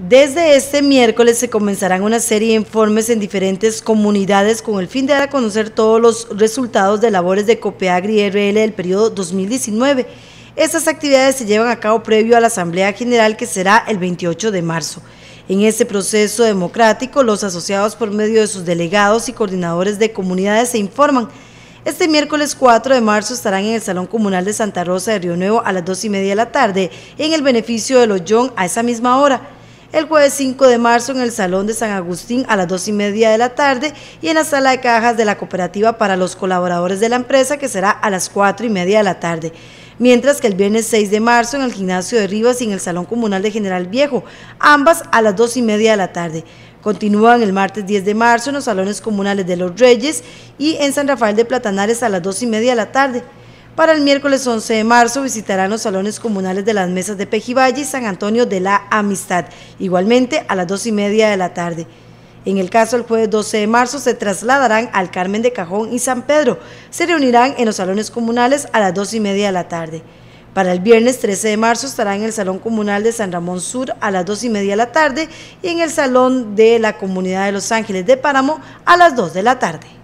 Desde este miércoles se comenzarán una serie de informes en diferentes comunidades con el fin de dar a conocer todos los resultados de labores de Copeagri RL del periodo 2019. Estas actividades se llevan a cabo previo a la Asamblea General que será el 28 de marzo. En este proceso democrático, los asociados por medio de sus delegados y coordinadores de comunidades se informan. Este miércoles 4 de marzo estarán en el Salón Comunal de Santa Rosa de Río Nuevo a las 2 y media de la tarde, en el beneficio de los John a esa misma hora el jueves 5 de marzo en el Salón de San Agustín a las 2 y media de la tarde y en la sala de cajas de la cooperativa para los colaboradores de la empresa que será a las 4 y media de la tarde. Mientras que el viernes 6 de marzo en el gimnasio de Rivas y en el Salón Comunal de General Viejo, ambas a las 2 y media de la tarde. Continúan el martes 10 de marzo en los salones comunales de Los Reyes y en San Rafael de Platanares a las 2 y media de la tarde. Para el miércoles 11 de marzo visitarán los salones comunales de las mesas de Pejivalle y San Antonio de la Amistad, igualmente a las 2 y media de la tarde. En el caso, del jueves 12 de marzo se trasladarán al Carmen de Cajón y San Pedro. Se reunirán en los salones comunales a las 2 y media de la tarde. Para el viernes 13 de marzo estará en el Salón Comunal de San Ramón Sur a las 2 y media de la tarde y en el Salón de la Comunidad de Los Ángeles de Páramo a las 2 de la tarde.